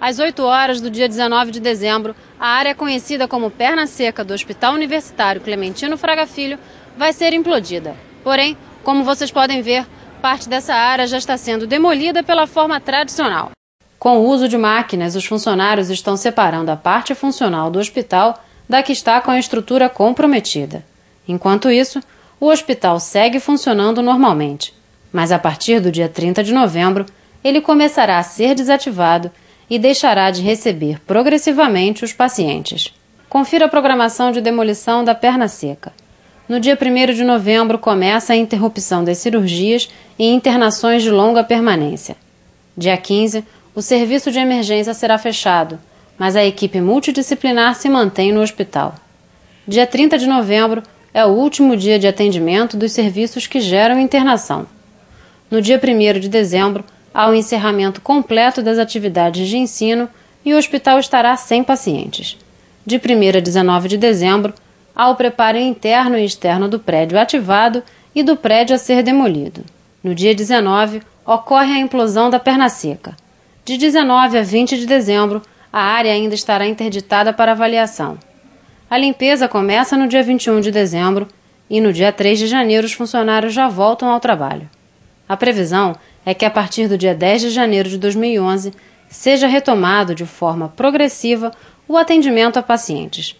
Às 8 horas do dia 19 de dezembro, a área conhecida como Perna Seca do Hospital Universitário Clementino Fraga Filho vai ser implodida. Porém, como vocês podem ver, parte dessa área já está sendo demolida pela forma tradicional. Com o uso de máquinas, os funcionários estão separando a parte funcional do hospital da que está com a estrutura comprometida. Enquanto isso, o hospital segue funcionando normalmente, mas a partir do dia 30 de novembro, ele começará a ser desativado e deixará de receber progressivamente os pacientes. Confira a programação de demolição da perna seca. No dia 1 de novembro começa a interrupção das cirurgias e internações de longa permanência. Dia 15, o serviço de emergência será fechado, mas a equipe multidisciplinar se mantém no hospital. Dia 30 de novembro é o último dia de atendimento dos serviços que geram internação. No dia 1 de dezembro, ao encerramento completo das atividades de ensino e o hospital estará sem pacientes. De 1 a 19 de dezembro, há o preparo interno e externo do prédio ativado e do prédio a ser demolido. No dia 19, ocorre a implosão da perna seca. De 19 a 20 de dezembro, a área ainda estará interditada para avaliação. A limpeza começa no dia 21 de dezembro e no dia 3 de janeiro os funcionários já voltam ao trabalho. A previsão é que a partir do dia 10 de janeiro de 2011 seja retomado de forma progressiva o atendimento a pacientes